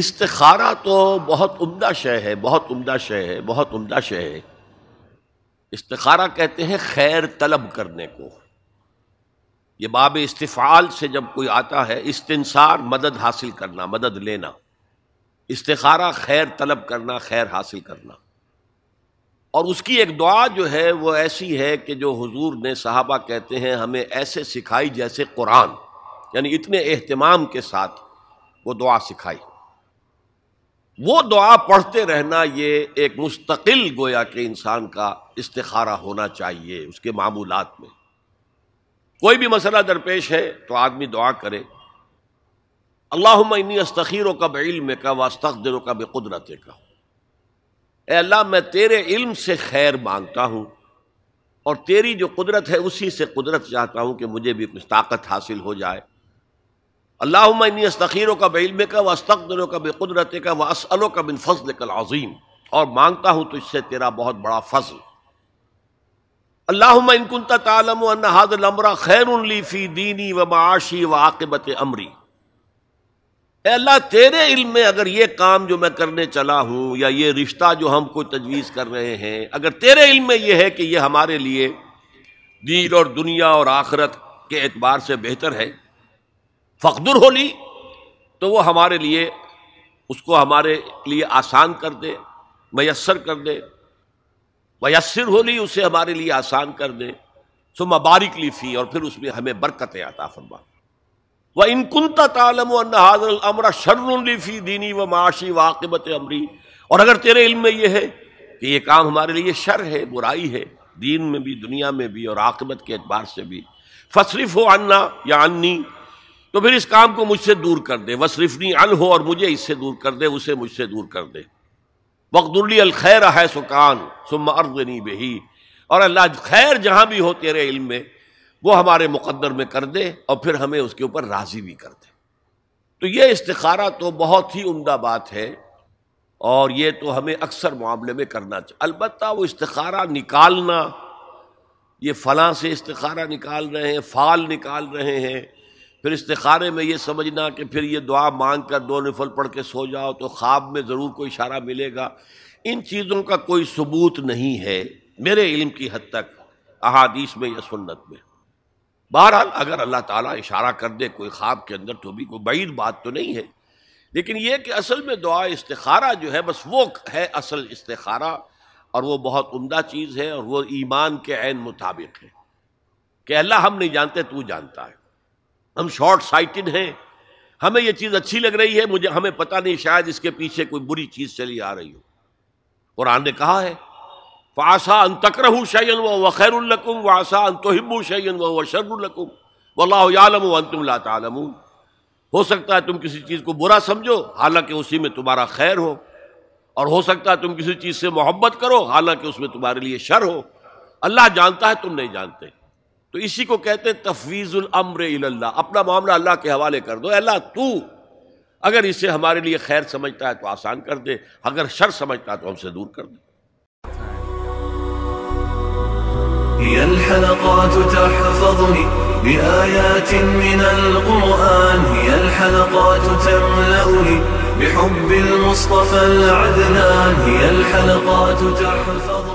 استخارہ تو بہت عمدہ شے ہے بہت عمدہ شے ہے بہت عمدہ شے ہے استخارہ کہتے ہیں خیر طلب کرنے کو یہ باب استفعال سے جب کوئی آتا ہے استنصار مدد حاصل کرنا مدد لینا استخارہ خیر طلب کرنا خیر حاصل کرنا اور اس کی ایک دعا جو ہے وہ ایسی ہے کہ جو حضور نے صحابہ کہتے ہیں ہمیں ایسے سکھائی جیسے قرآن یعنی اتنے اہتمام کے ساتھ وہ دعا سکھائی وہ دعا پڑھتے رہنا یہ ایک مستقل گویا کہ انسان کا استخارہ ہونا چاہیے اس کے معمولات میں کوئی بھی مسئلہ درپیش ہے تو آدمی دعا کرے اللہ انی استخیروں کا بھی علم دنوں کا بے قدرت کا اے اللہ میں تیرے علم سے خیر مانگتا ہوں اور تیری جو قدرت ہے اسی سے قدرت چاہتا ہوں کہ مجھے بھی کچھ طاقت حاصل ہو جائے اللہ عمنی استخیروں کا بعلم کا و استقدروں کا بے قدرت کا و اسلوں کا بن فضل کا عظیم اور مانگتا ہوں تو اس سے تیرا بہت بڑا فضل اللہ ان کنتا تعلم و انحاد المرا خیر خیر فی دینی و معاشی و عاقبت عمری اللہ تیرے علم میں اگر یہ کام جو میں کرنے چلا ہوں یا یہ رشتہ جو ہم کو تجویز کر رہے ہیں اگر تیرے علم میں یہ ہے کہ یہ ہمارے لیے دین اور دنیا اور آخرت کے اعتبار سے بہتر ہے فخر لی تو وہ ہمارے لیے اس کو ہمارے لیے آسان کر دے میسر کر دے میسر ہو لی اسے ہمارے لیے آسان کر دے سو مبارک لی فی اور پھر اس میں ہمیں برکتیں فرما وہ ان کنتا تعلم و حاضر لی فی دینی و معاشی واقبت عمری اور اگر تیرے علم میں یہ ہے کہ یہ کام ہمارے لیے شر ہے برائی ہے دین میں بھی دنیا میں بھی اور عاقبت کے اعتبار سے بھی فصرف و انا یا انی تو پھر اس کام کو مجھ سے دور کر دے وصرفنی ان ہو اور مجھے اس سے دور کر دے اسے مجھ سے دور کر دے بخد اللی الخیر ہے سکان سم بہی اور اللہ خیر جہاں بھی ہو تیرے علم میں وہ ہمارے مقدر میں کر دے اور پھر ہمیں اس کے اوپر راضی بھی کر دے تو یہ استخارہ تو بہت ہی عمدہ بات ہے اور یہ تو ہمیں اکثر معاملے میں کرنا چاہیے البتہ وہ استخارہ نکالنا یہ فلاں سے استخارہ نکال رہے ہیں فال نکال رہے ہیں پھر استخارے میں یہ سمجھنا کہ پھر یہ دعا مانگ کر دو نفل پڑھ کے سو جاؤ تو خواب میں ضرور کوئی اشارہ ملے گا ان چیزوں کا کوئی ثبوت نہیں ہے میرے علم کی حد تک احادیث میں یا سنت میں بہرحال اگر اللہ تعالیٰ اشارہ کر دے کوئی خواب کے اندر تو بھی کوئی بعید بات تو نہیں ہے لیکن یہ کہ اصل میں دعا استخارہ جو ہے بس وہ ہے اصل استخارہ اور وہ بہت عمدہ چیز ہے اور وہ ایمان کے عین مطابق ہے کہ اللہ ہم نہیں جانتے تو جانتا ہے ہم شارٹ سائٹڈ ہیں ہمیں یہ چیز اچھی لگ رہی ہے مجھے ہمیں پتہ نہیں شاید اس کے پیچھے کوئی بری چیز چلی آ رہی ہو قرآن نے کہا ہے فاسا ان تکر ہوں شعین و بخیر القم و آسا شعین و شر القم و اللہ عالم و انتم اللہ تعالم ہو سکتا ہے تم کسی چیز کو برا سمجھو حالانکہ اسی میں تمہارا خیر ہو اور ہو سکتا ہے تم کسی چیز سے محبت کرو حالانکہ اس میں تمہارے لیے شر ہو اللہ جانتا ہے تم نہیں جانتے تو اسی کو کہتے ہیں تفویض الامر اللہ اپنا معاملہ اللہ کے حوالے کر دو اللہ تو اگر اسے ہمارے لیے خیر سمجھتا ہے تو آسان کر دے اگر شر سمجھتا ہے تو ہم سے دور کر دے